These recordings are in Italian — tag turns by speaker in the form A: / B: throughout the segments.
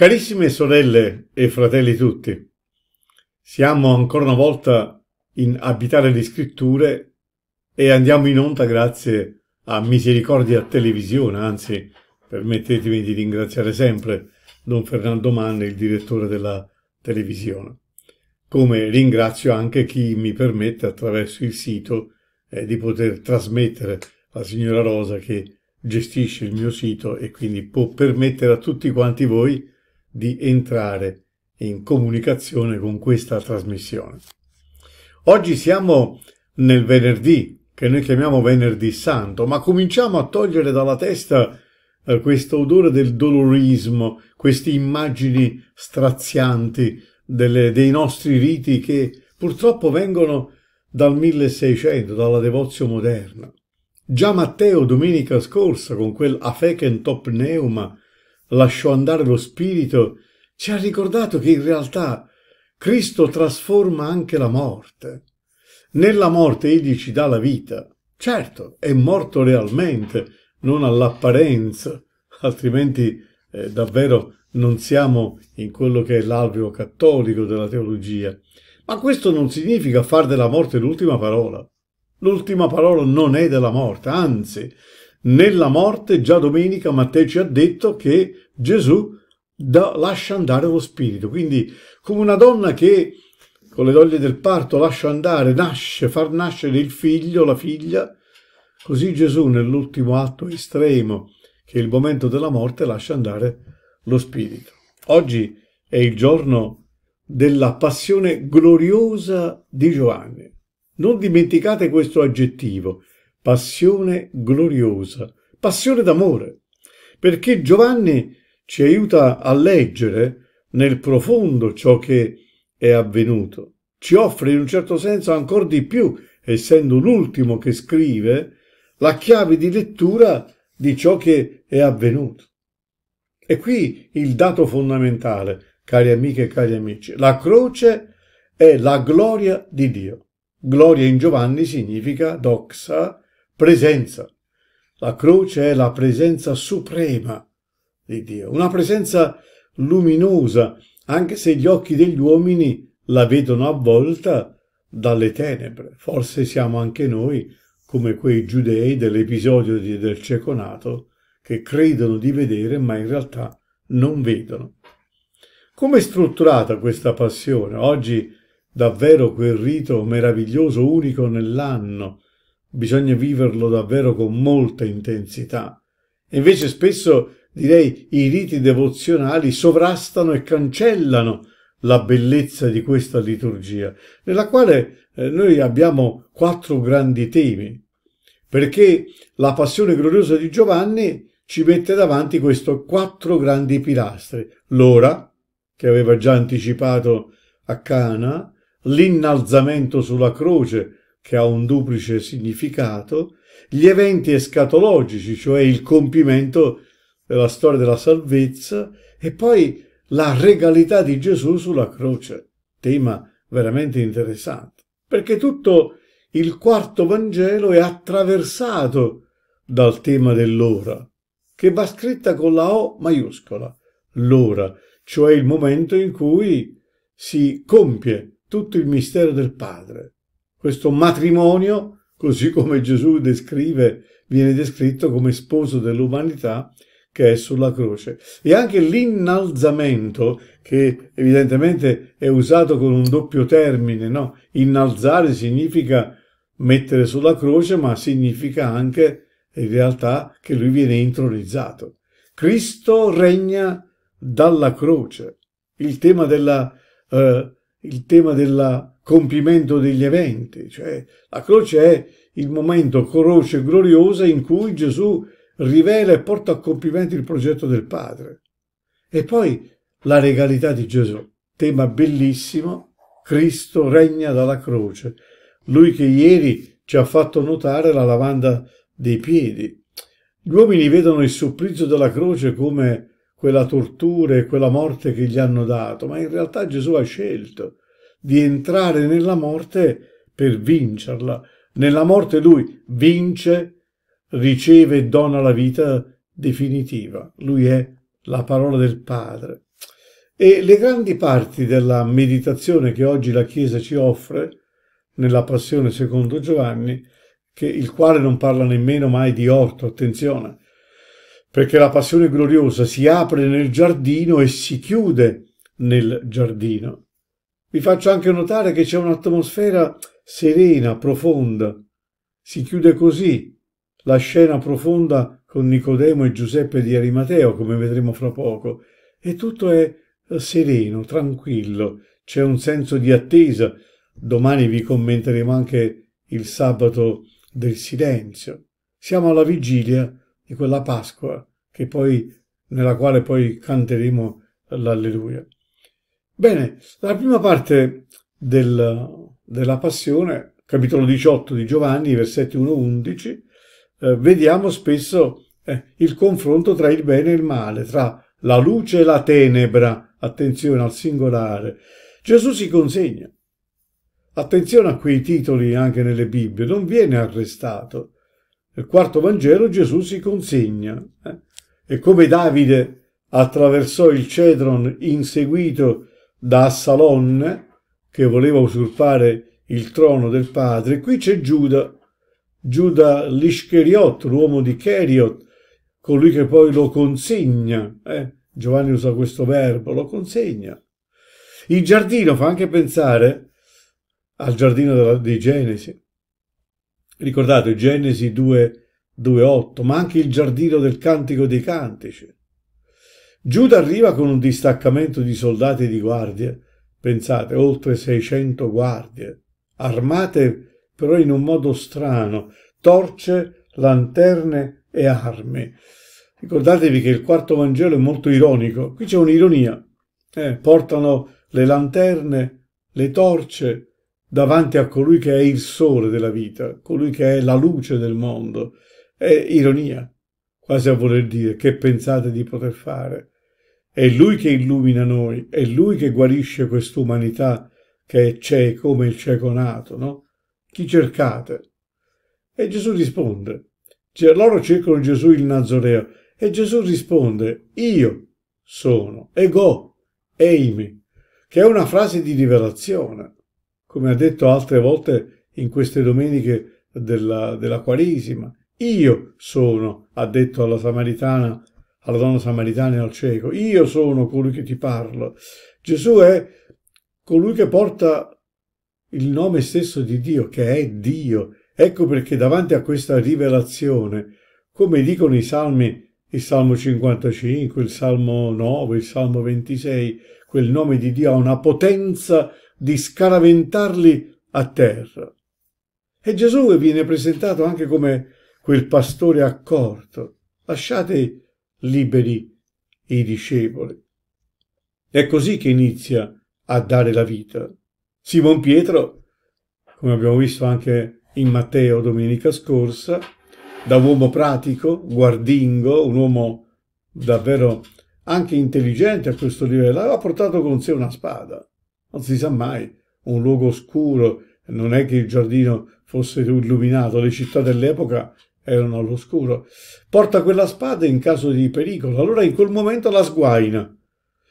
A: Carissime sorelle e fratelli tutti, siamo ancora una volta in Abitare le Scritture e andiamo in onda grazie a Misericordia Televisione, anzi permettetemi di ringraziare sempre Don Fernando Manni, il direttore della televisione, come ringrazio anche chi mi permette attraverso il sito eh, di poter trasmettere la signora Rosa che gestisce il mio sito e quindi può permettere a tutti quanti voi di entrare in comunicazione con questa trasmissione. Oggi siamo nel venerdì, che noi chiamiamo venerdì santo, ma cominciamo a togliere dalla testa eh, questo odore del dolorismo, queste immagini strazianti delle, dei nostri riti che purtroppo vengono dal 1600, dalla devozio moderna. Già Matteo domenica scorsa, con quel afecen top neuma, lasciò andare lo spirito, ci ha ricordato che in realtà Cristo trasforma anche la morte. Nella morte egli ci dà la vita. Certo, è morto realmente, non all'apparenza, altrimenti eh, davvero non siamo in quello che è l'alveo cattolico della teologia. Ma questo non significa far della morte l'ultima parola. L'ultima parola non è della morte, anzi, nella morte, già domenica Matteo ci ha detto che Gesù da, lascia andare lo spirito. Quindi, come una donna che con le doglie del parto lascia andare, nasce, far nascere il figlio, la figlia, così Gesù nell'ultimo atto estremo, che è il momento della morte, lascia andare lo spirito. Oggi è il giorno della passione gloriosa di Giovanni. Non dimenticate questo aggettivo, passione gloriosa, passione d'amore, perché Giovanni ci aiuta a leggere nel profondo ciò che è avvenuto. Ci offre in un certo senso ancora di più, essendo l'ultimo che scrive, la chiave di lettura di ciò che è avvenuto. E qui il dato fondamentale, cari amiche e cari amici, la croce è la gloria di Dio. Gloria in Giovanni significa doxa, presenza. La croce è la presenza suprema di Dio, una presenza luminosa, anche se gli occhi degli uomini la vedono avvolta dalle tenebre. Forse siamo anche noi come quei giudei dell'episodio del ceconato che credono di vedere ma in realtà non vedono. Come è strutturata questa passione? Oggi davvero quel rito meraviglioso unico nell'anno bisogna viverlo davvero con molta intensità. Invece spesso, direi, i riti devozionali sovrastano e cancellano la bellezza di questa liturgia, nella quale eh, noi abbiamo quattro grandi temi, perché la passione gloriosa di Giovanni ci mette davanti questi quattro grandi pilastri, l'ora, che aveva già anticipato a Cana, l'innalzamento sulla croce, che ha un duplice significato, gli eventi escatologici, cioè il compimento della storia della salvezza, e poi la regalità di Gesù sulla croce, tema veramente interessante, perché tutto il quarto Vangelo è attraversato dal tema dell'ora, che va scritta con la O maiuscola, l'ora, cioè il momento in cui si compie tutto il mistero del Padre questo matrimonio, così come Gesù descrive, viene descritto come sposo dell'umanità che è sulla croce. E anche l'innalzamento, che evidentemente è usato con un doppio termine, no? Innalzare significa mettere sulla croce, ma significa anche in realtà che lui viene intronizzato. Cristo regna dalla croce. Il tema della, eh, il tema della compimento degli eventi, cioè la croce è il momento croce gloriosa in cui Gesù rivela e porta a compimento il progetto del Padre. E poi la regalità di Gesù, tema bellissimo, Cristo regna dalla croce, lui che ieri ci ha fatto notare la lavanda dei piedi. Gli uomini vedono il supplizio della croce come quella tortura e quella morte che gli hanno dato, ma in realtà Gesù ha scelto di entrare nella morte per vincerla. Nella morte lui vince, riceve e dona la vita definitiva. Lui è la parola del Padre. E le grandi parti della meditazione che oggi la Chiesa ci offre, nella Passione secondo Giovanni, che, il quale non parla nemmeno mai di orto, attenzione, perché la Passione gloriosa si apre nel giardino e si chiude nel giardino. Vi faccio anche notare che c'è un'atmosfera serena, profonda. Si chiude così la scena profonda con Nicodemo e Giuseppe di Arimateo, come vedremo fra poco, e tutto è eh, sereno, tranquillo, c'è un senso di attesa. Domani vi commenteremo anche il sabato del silenzio. Siamo alla vigilia di quella Pasqua che poi, nella quale poi canteremo l'alleluia. Bene, la prima parte del, della passione, capitolo 18 di Giovanni, versetti 1-11, eh, vediamo spesso eh, il confronto tra il bene e il male, tra la luce e la tenebra, attenzione al singolare. Gesù si consegna. Attenzione a quei titoli anche nelle Bibbie, non viene arrestato. Nel quarto Vangelo Gesù si consegna eh? e come Davide attraversò il Cedron inseguito da Assalon che voleva usurpare il trono del padre. Qui c'è Giuda, Giuda l'Ischeriot, l'uomo di Cheriot, colui che poi lo consegna. Eh? Giovanni usa questo verbo, lo consegna. Il giardino fa anche pensare al giardino della, di Genesi. Ricordate Genesi 2, 2, ma anche il giardino del cantico dei cantici. Giuda arriva con un distaccamento di soldati e di guardie, pensate, oltre 600 guardie, armate però in un modo strano, torce, lanterne e armi. Ricordatevi che il quarto Vangelo è molto ironico, qui c'è un'ironia. Eh, portano le lanterne, le torce davanti a colui che è il sole della vita, colui che è la luce del mondo. È ironia, quasi a voler dire che pensate di poter fare. È Lui che illumina noi, è Lui che guarisce quest'umanità che è cieco come il cieco nato, no? Chi cercate? E Gesù risponde. Loro cercano Gesù il Nazoreo e Gesù risponde, io sono, ego, eimi, che è una frase di rivelazione, come ha detto altre volte in queste domeniche della, della Quaresima. Io sono, ha detto alla samaritana, alla donna samaritana e al cieco, io sono colui che ti parlo. Gesù è colui che porta il nome stesso di Dio, che è Dio. Ecco perché davanti a questa rivelazione, come dicono i salmi, il Salmo 55, il Salmo 9, il Salmo 26, quel nome di Dio ha una potenza di scaraventarli a terra. E Gesù viene presentato anche come quel pastore accorto, lasciate liberi i discepoli. È così che inizia a dare la vita. Simon Pietro, come abbiamo visto anche in Matteo domenica scorsa, da uomo pratico, guardingo, un uomo davvero anche intelligente a questo livello, aveva portato con sé una spada. Non si sa mai, un luogo oscuro, non è che il giardino fosse illuminato, le città dell'epoca erano all'oscuro. Porta quella spada in caso di pericolo, allora in quel momento la sguaina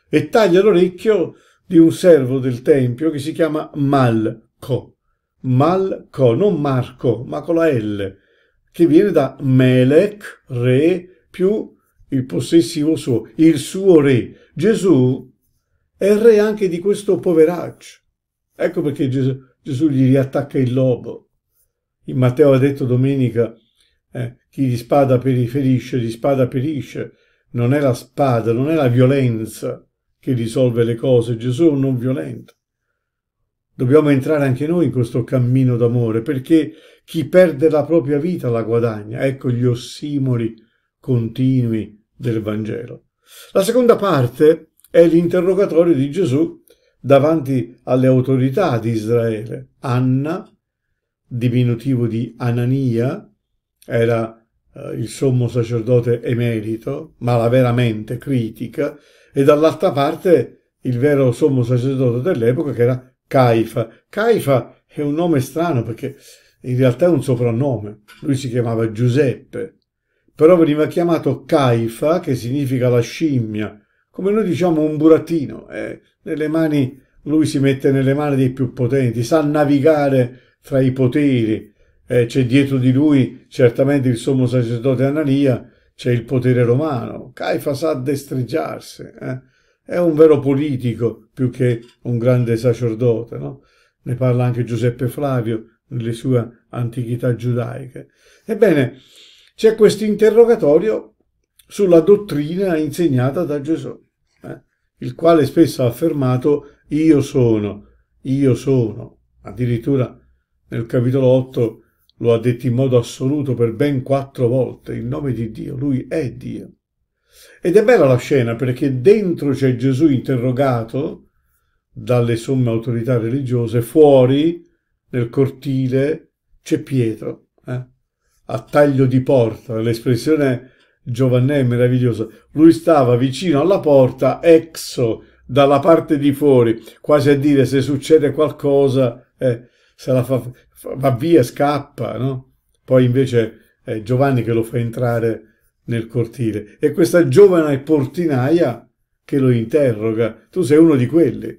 A: e taglia l'orecchio di un servo del tempio che si chiama Malco. Malco, non Marco, ma con la L, che viene da Melech, re, più il possessivo suo, il suo re. Gesù è re anche di questo poveraccio. Ecco perché Gesù, Gesù gli riattacca il lobo. In Matteo ha detto domenica, eh, chi di spada periferisce, di spada perisce. Non è la spada, non è la violenza che risolve le cose. Gesù è un non violento. Dobbiamo entrare anche noi in questo cammino d'amore, perché chi perde la propria vita la guadagna. Ecco gli ossimori continui del Vangelo. La seconda parte è l'interrogatorio di Gesù davanti alle autorità di Israele. Anna, diminutivo di Anania, era eh, il sommo sacerdote emerito, ma la veramente critica, e dall'altra parte il vero sommo sacerdote dell'epoca che era Caifa. Caifa è un nome strano perché in realtà è un soprannome. Lui si chiamava Giuseppe, però veniva chiamato Caifa, che significa la scimmia, come noi diciamo un burattino. Eh, nelle mani, lui si mette nelle mani dei più potenti, sa navigare tra i poteri, eh, c'è dietro di lui certamente il sommo sacerdote Anania, c'è il potere romano, Caifa sa destreggiarsi, eh? è un vero politico più che un grande sacerdote, no? ne parla anche Giuseppe Flavio nelle sue antichità giudaiche. Ebbene, c'è questo interrogatorio sulla dottrina insegnata da Gesù, eh? il quale spesso ha affermato io sono, io sono, addirittura nel capitolo 8 lo ha detto in modo assoluto per ben quattro volte, il nome di Dio, lui è Dio. Ed è bella la scena perché dentro c'è Gesù interrogato dalle somme autorità religiose, fuori nel cortile c'è Pietro, eh? a taglio di porta, l'espressione Giovanni è meravigliosa, lui stava vicino alla porta, exo, dalla parte di fuori, quasi a dire se succede qualcosa. Eh se la fa, va via, scappa, no? Poi invece è Giovanni che lo fa entrare nel cortile. E questa giovane portinaia che lo interroga, tu sei uno di quelli.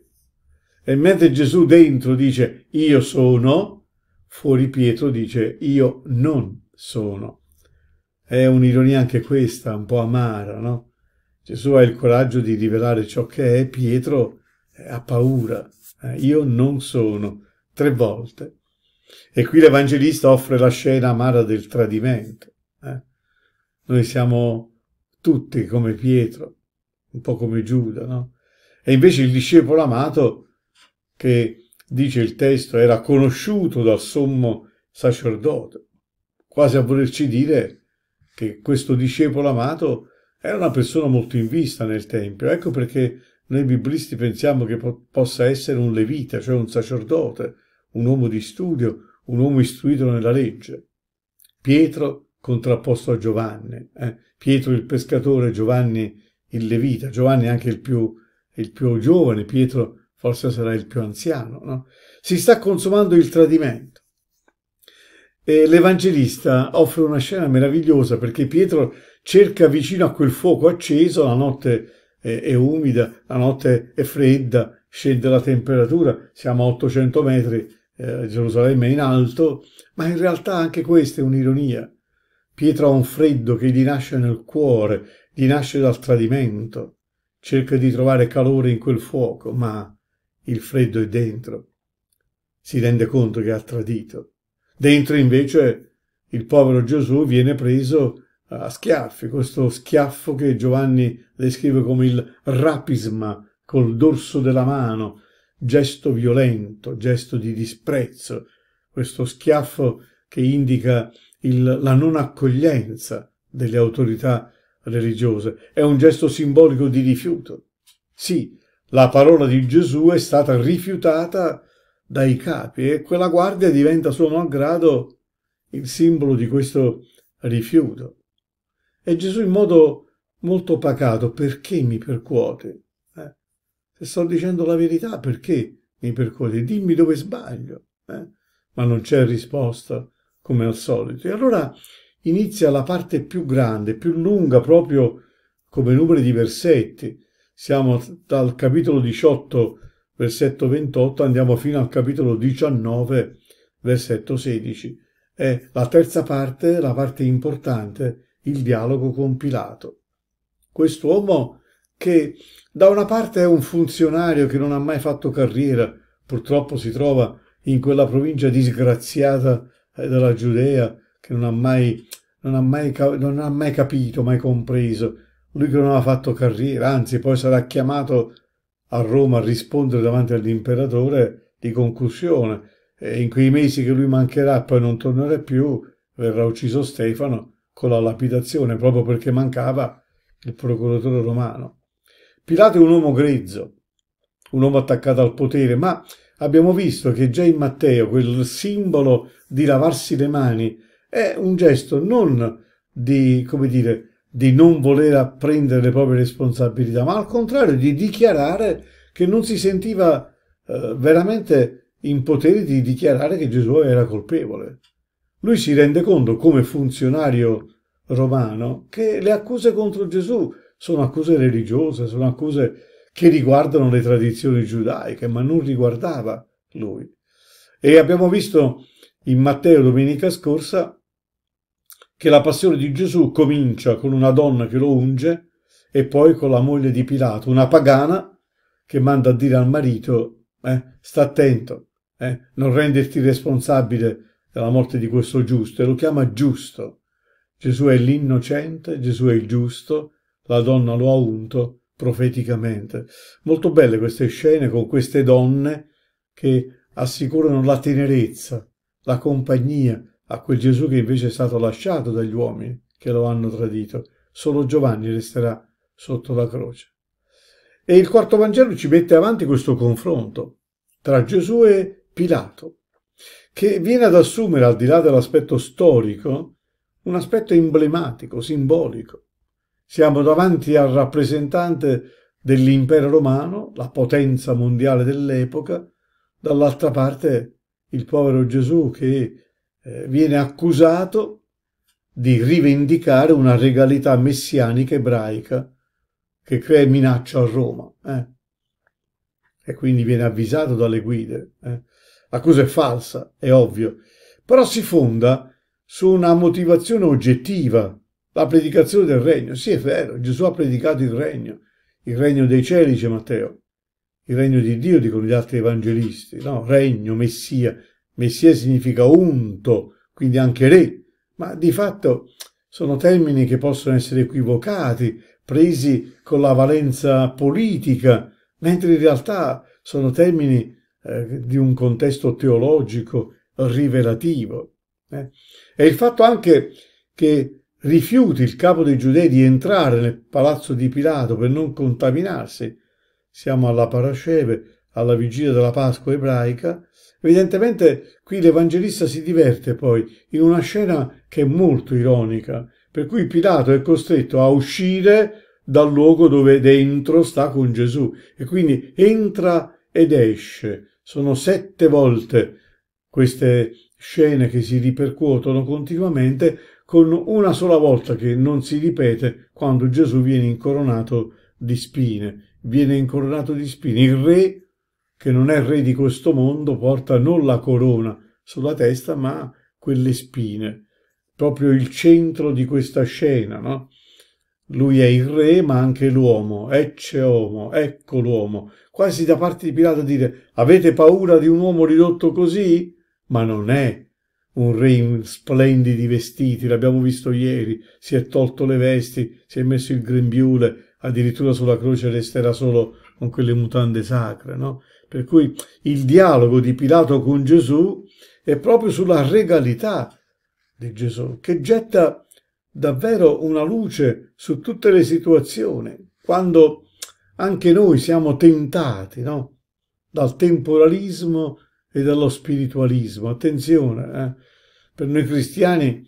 A: E mentre Gesù dentro dice io sono, fuori Pietro dice io non sono. È un'ironia anche questa, un po' amara, no? Gesù ha il coraggio di rivelare ciò che è, Pietro ha paura, eh, io non sono tre volte. E qui l'Evangelista offre la scena amara del tradimento. Eh? Noi siamo tutti come Pietro, un po' come Giuda, no? E invece il discepolo amato, che dice il testo, era conosciuto dal sommo sacerdote, quasi a volerci dire che questo discepolo amato era una persona molto in vista nel Tempio. Ecco perché noi biblisti pensiamo che po possa essere un levita, cioè un sacerdote, un uomo di studio, un uomo istruito nella legge. Pietro contrapposto a Giovanni, eh? Pietro il pescatore, Giovanni il levita, Giovanni anche il più, il più giovane, Pietro forse sarà il più anziano. No? Si sta consumando il tradimento. E l'Evangelista offre una scena meravigliosa perché Pietro cerca vicino a quel fuoco acceso, la notte è, umida, la notte è fredda, scende la temperatura, siamo a 800 metri eh, Gerusalemme in alto, ma in realtà anche questa è un'ironia. Pietro ha un freddo che gli nasce nel cuore, gli nasce dal tradimento. Cerca di trovare calore in quel fuoco, ma il freddo è dentro. Si rende conto che ha tradito. Dentro invece il povero Gesù viene preso a schiaffi, questo schiaffo che Giovanni descrive come il rapisma col dorso della mano, gesto violento, gesto di disprezzo, questo schiaffo che indica il, la non accoglienza delle autorità religiose, è un gesto simbolico di rifiuto. Sì, la parola di Gesù è stata rifiutata dai capi e quella guardia diventa suo malgrado il simbolo di questo rifiuto. E Gesù in modo molto pacato, perché mi percuote? Se sto dicendo la verità, perché mi percorri? Dimmi dove sbaglio. Eh? Ma non c'è risposta, come al solito. E allora inizia la parte più grande, più lunga, proprio come numero di versetti. Siamo dal capitolo 18, versetto 28, andiamo fino al capitolo 19, versetto 16. È la terza parte, la parte importante, il dialogo con Pilato. Quest'uomo che da una parte è un funzionario che non ha mai fatto carriera, purtroppo si trova in quella provincia disgraziata eh, della Giudea, che non ha mai, non ha mai, non ha mai capito, mai compreso, lui che non ha fatto carriera, anzi poi sarà chiamato a Roma a rispondere davanti all'imperatore di concussione, e in quei mesi che lui mancherà poi non tornerà più, verrà ucciso Stefano con la lapidazione, proprio perché mancava il procuratore romano. Pilato è un uomo grezzo, un uomo attaccato al potere, ma abbiamo visto che già in Matteo quel simbolo di lavarsi le mani è un gesto non di, come dire, di non voler prendere le proprie responsabilità, ma al contrario di dichiarare che non si sentiva eh, veramente in potere di dichiarare che Gesù era colpevole. Lui si rende conto, come funzionario romano, che le accuse contro Gesù sono accuse religiose, sono accuse che riguardano le tradizioni giudaiche, ma non riguardava lui. E abbiamo visto in Matteo domenica scorsa che la passione di Gesù comincia con una donna che lo unge e poi con la moglie di Pilato, una pagana che manda a dire al marito eh, sta attento, eh, non renderti responsabile della morte di questo giusto e lo chiama giusto. Gesù è l'innocente, Gesù è il giusto, la donna lo ha unto profeticamente. Molto belle queste scene con queste donne che assicurano la tenerezza, la compagnia a quel Gesù che invece è stato lasciato dagli uomini che lo hanno tradito. Solo Giovanni resterà sotto la croce. E il quarto Vangelo ci mette avanti questo confronto tra Gesù e Pilato, che viene ad assumere, al di là dell'aspetto storico, un aspetto emblematico, simbolico. Siamo davanti al rappresentante dell'impero romano, la potenza mondiale dell'epoca, dall'altra parte il povero Gesù che eh, viene accusato di rivendicare una regalità messianica ebraica che crea minaccia a Roma. Eh? E quindi viene avvisato dalle guide. Eh? L'accusa è falsa, è ovvio, però si fonda su una motivazione oggettiva la predicazione del regno, sì è vero, Gesù ha predicato il regno, il regno dei cieli, dice Matteo, il regno di Dio, dicono gli altri evangelisti, no? Regno, Messia, Messia significa unto, quindi anche re, ma di fatto sono termini che possono essere equivocati, presi con la valenza politica, mentre in realtà sono termini eh, di un contesto teologico rivelativo. Eh? E il fatto anche che rifiuti il capo dei giudei di entrare nel palazzo di Pilato per non contaminarsi, siamo alla Parasceve, alla vigilia della Pasqua ebraica, evidentemente qui l'Evangelista si diverte poi in una scena che è molto ironica, per cui Pilato è costretto a uscire dal luogo dove dentro sta con Gesù e quindi entra ed esce. Sono sette volte queste scene che si ripercuotono continuamente con una sola volta che non si ripete quando Gesù viene incoronato di spine. Viene incoronato di spine. Il re, che non è re di questo mondo, porta non la corona sulla testa, ma quelle spine. Proprio il centro di questa scena, no? Lui è il re, ma anche l'uomo, ecce homo, ecco l'uomo. Quasi da parte di Pilato dire, avete paura di un uomo ridotto così? Ma non è un re in splendidi vestiti, l'abbiamo visto ieri, si è tolto le vesti, si è messo il grembiule, addirittura sulla croce resterà solo con quelle mutande sacre, no? Per cui il dialogo di Pilato con Gesù è proprio sulla regalità di Gesù, che getta davvero una luce su tutte le situazioni, quando anche noi siamo tentati, no? Dal temporalismo e dallo spiritualismo. Attenzione, eh? per noi cristiani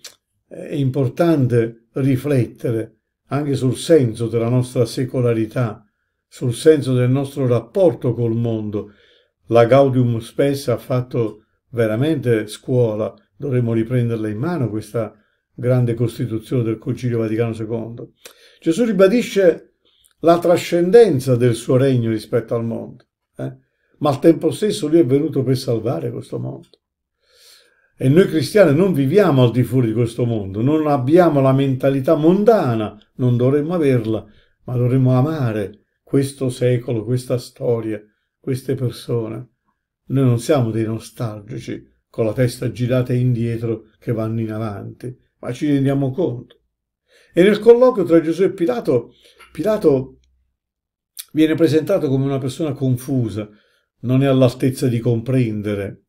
A: eh, è importante riflettere anche sul senso della nostra secolarità, sul senso del nostro rapporto col mondo. La Gaudium spesso ha fatto veramente scuola, dovremmo riprenderla in mano questa grande costituzione del Concilio Vaticano II. Gesù ribadisce la trascendenza del suo regno rispetto al mondo ma al tempo stesso lui è venuto per salvare questo mondo. E noi cristiani non viviamo al di fuori di questo mondo, non abbiamo la mentalità mondana, non dovremmo averla, ma dovremmo amare questo secolo, questa storia, queste persone. Noi non siamo dei nostalgici con la testa girata indietro che vanno in avanti, ma ci rendiamo conto. E nel colloquio tra Gesù e Pilato, Pilato viene presentato come una persona confusa, non è all'altezza di comprendere.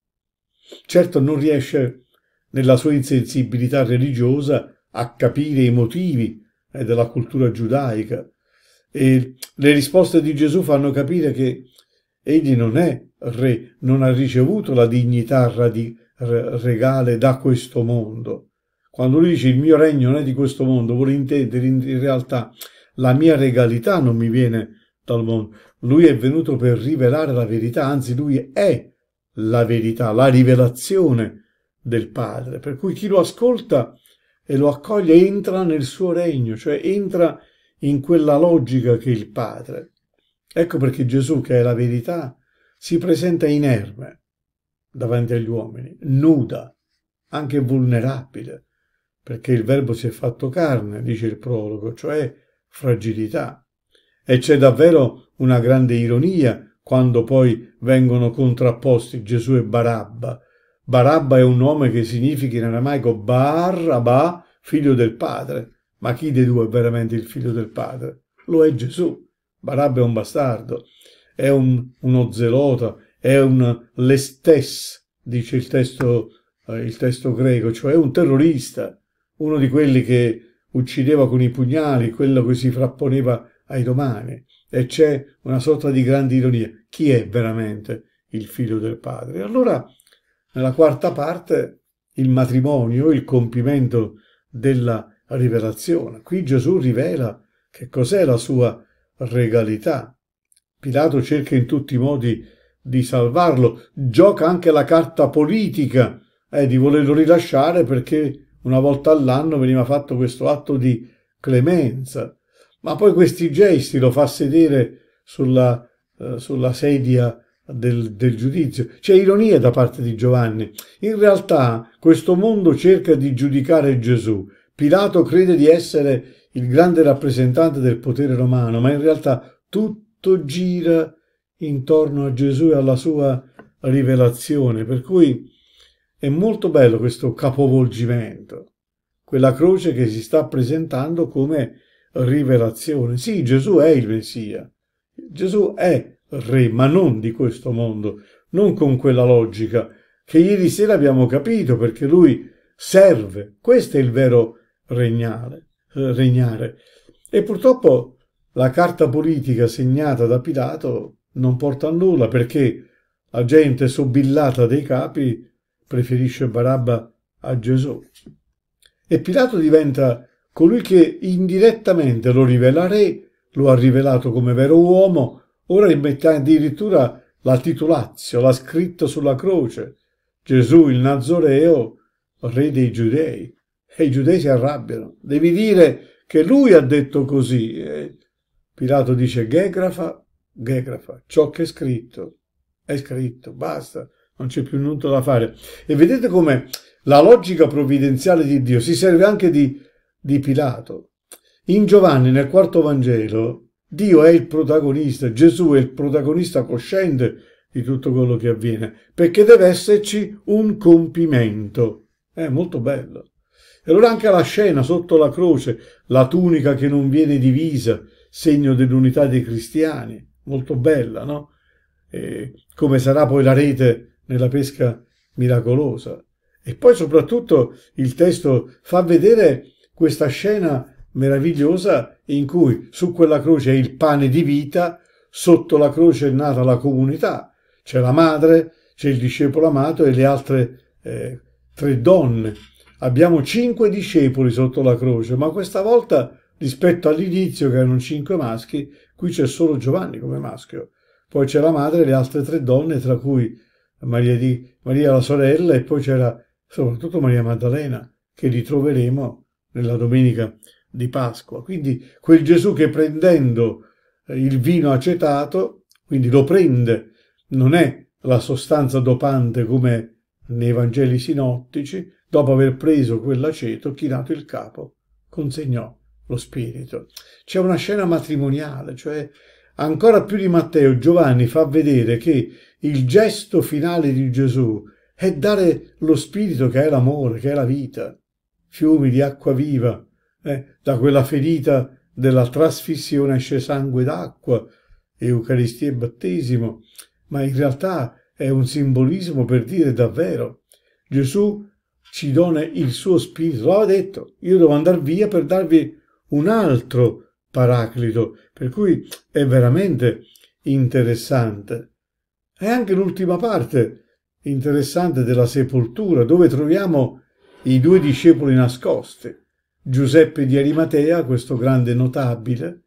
A: Certo non riesce, nella sua insensibilità religiosa, a capire i motivi eh, della cultura giudaica. E le risposte di Gesù fanno capire che egli non è re, non ha ricevuto la dignità radi, regale da questo mondo. Quando lui dice il mio regno non è di questo mondo, vuole intendere in realtà la mia regalità non mi viene dal mondo, lui è venuto per rivelare la verità, anzi lui è la verità, la rivelazione del Padre, per cui chi lo ascolta e lo accoglie entra nel suo regno, cioè entra in quella logica che è il Padre. Ecco perché Gesù, che è la verità, si presenta inerme davanti agli uomini, nuda, anche vulnerabile, perché il Verbo si è fatto carne, dice il prologo, cioè fragilità. E c'è davvero una grande ironia quando poi vengono contrapposti Gesù e Barabba. Barabba è un nome che significa in aramaico Barabba, figlio del padre. Ma chi dei due è veramente il figlio del padre? Lo è Gesù. Barabba è un bastardo, è un, uno zelota, è un lestes, dice il testo, eh, il testo greco, cioè un terrorista, uno di quelli che uccideva con i pugnali, quello che si frapponeva ai romani e c'è una sorta di grande ironia. Chi è veramente il figlio del padre? Allora, nella quarta parte, il matrimonio, il compimento della rivelazione. Qui Gesù rivela che cos'è la sua regalità. Pilato cerca in tutti i modi di salvarlo, gioca anche la carta politica eh, di volerlo rilasciare perché una volta all'anno veniva fatto questo atto di clemenza ma poi questi gesti lo fa sedere sulla, eh, sulla sedia del, del, giudizio. C'è ironia da parte di Giovanni. In realtà questo mondo cerca di giudicare Gesù. Pilato crede di essere il grande rappresentante del potere romano, ma in realtà tutto gira intorno a Gesù e alla sua rivelazione. Per cui è molto bello questo capovolgimento, quella croce che si sta presentando come rivelazione. Sì, Gesù è il Messia. Gesù è re, ma non di questo mondo, non con quella logica che ieri sera abbiamo capito perché lui serve. Questo è il vero regnare. regnare. E purtroppo la carta politica segnata da Pilato non porta a nulla perché la gente sobillata dei capi preferisce Barabba a Gesù. E Pilato diventa Colui che indirettamente lo rivela re, lo ha rivelato come vero uomo, ora rimette addirittura la titolazio, l'ha scritto sulla croce. Gesù il Nazoreo, re dei giudei. E i giudei si arrabbiano. Devi dire che lui ha detto così. Eh? Pilato dice gegrafa, gegrafa, ciò che è scritto è scritto, basta, non c'è più nulla da fare. E vedete come la logica provvidenziale di Dio si serve anche di di Pilato. In Giovanni, nel quarto Vangelo, Dio è il protagonista, Gesù è il protagonista cosciente di tutto quello che avviene, perché deve esserci un compimento. È molto bello. E allora anche la scena sotto la croce, la tunica che non viene divisa, segno dell'unità dei cristiani, molto bella, no? E come sarà poi la rete nella pesca miracolosa. E poi soprattutto il testo fa vedere questa scena meravigliosa in cui su quella croce è il pane di vita, sotto la croce è nata la comunità, c'è la madre, c'è il discepolo amato e le altre eh, tre donne. Abbiamo cinque discepoli sotto la croce, ma questa volta rispetto all'inizio che erano cinque maschi, qui c'è solo Giovanni come maschio. Poi c'è la madre e le altre tre donne, tra cui Maria, di, Maria la sorella e poi c'era soprattutto Maria Maddalena, che ritroveremo nella domenica di Pasqua. Quindi quel Gesù che prendendo eh, il vino acetato, quindi lo prende, non è la sostanza dopante come nei Vangeli sinottici, dopo aver preso quell'aceto, chinato il capo, consegnò lo spirito. C'è una scena matrimoniale, cioè ancora più di Matteo, Giovanni fa vedere che il gesto finale di Gesù è dare lo spirito che è l'amore, che è la vita fiumi di acqua viva, eh, da quella ferita della trasfissione esce sangue d'acqua, Eucaristia e battesimo, ma in realtà è un simbolismo per dire davvero. Gesù ci dona il suo spirito, l'aveva detto, io devo andare via per darvi un altro paraclito, per cui è veramente interessante. E anche l'ultima parte interessante della sepoltura, dove troviamo i due discepoli nascosti, Giuseppe di Arimatea, questo grande notabile,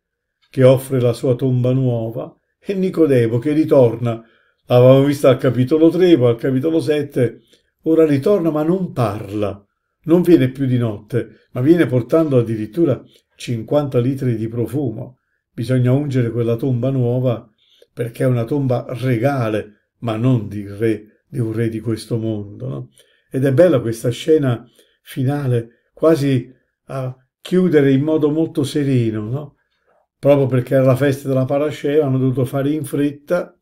A: che offre la sua tomba nuova, e Nicodemo che ritorna. L'avevamo vista al capitolo 3, poi al capitolo 7, ora ritorna ma non parla. Non viene più di notte, ma viene portando addirittura 50 litri di profumo. Bisogna ungere quella tomba nuova perché è una tomba regale, ma non di re, di un re di questo mondo. No? Ed è bella questa scena finale, quasi a chiudere in modo molto sereno, no? Proprio perché era la festa della parascea, hanno dovuto fare in fretta,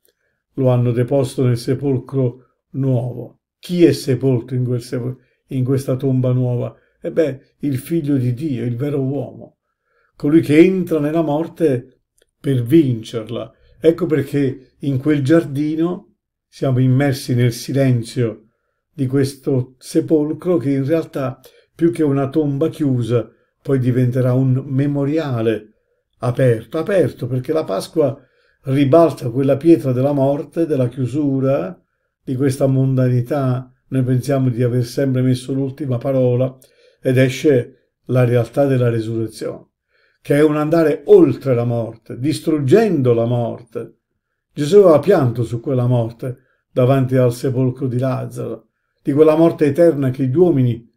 A: lo hanno deposto nel sepolcro nuovo. Chi è sepolto in, sepol in questa tomba nuova? E eh beh, il figlio di Dio, il vero uomo, colui che entra nella morte per vincerla. Ecco perché in quel giardino siamo immersi nel silenzio di questo sepolcro che in realtà più che una tomba chiusa poi diventerà un memoriale aperto, aperto perché la Pasqua ribalta quella pietra della morte, della chiusura, di questa mondanità. Noi pensiamo di aver sempre messo l'ultima parola ed esce la realtà della resurrezione, che è un andare oltre la morte, distruggendo la morte. Gesù aveva pianto su quella morte davanti al sepolcro di Lazzaro di quella morte eterna che gli uomini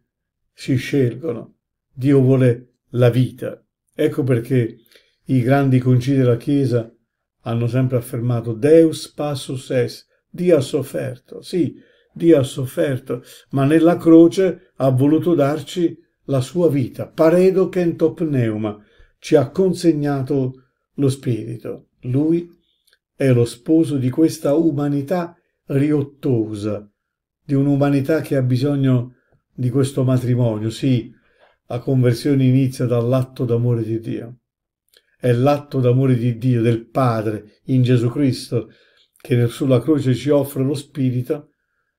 A: si scelgono. Dio vuole la vita. Ecco perché i grandi concili della Chiesa hanno sempre affermato Deus passus est, Dio ha sofferto, sì, Dio ha sofferto, ma nella croce ha voluto darci la sua vita, paredo pentopneuma, ci ha consegnato lo Spirito. Lui è lo sposo di questa umanità riottosa, di un'umanità che ha bisogno di questo matrimonio. Sì, la conversione inizia dall'atto d'amore di Dio. È l'atto d'amore di Dio, del Padre, in Gesù Cristo, che sulla croce ci offre lo Spirito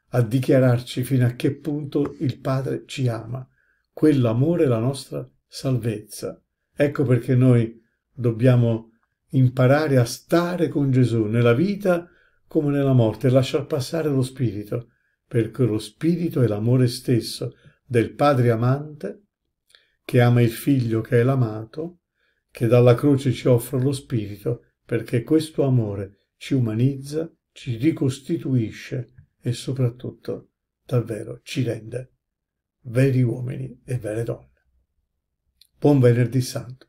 A: a dichiararci fino a che punto il Padre ci ama. Quell'amore è la nostra salvezza. Ecco perché noi dobbiamo imparare a stare con Gesù nella vita come nella morte e lasciar passare lo Spirito perché lo spirito è l'amore stesso del Padre amante, che ama il Figlio che è l'amato, che dalla croce ci offre lo spirito, perché questo amore ci umanizza, ci ricostituisce e soprattutto davvero ci rende veri uomini e vere donne. Buon venerdì santo.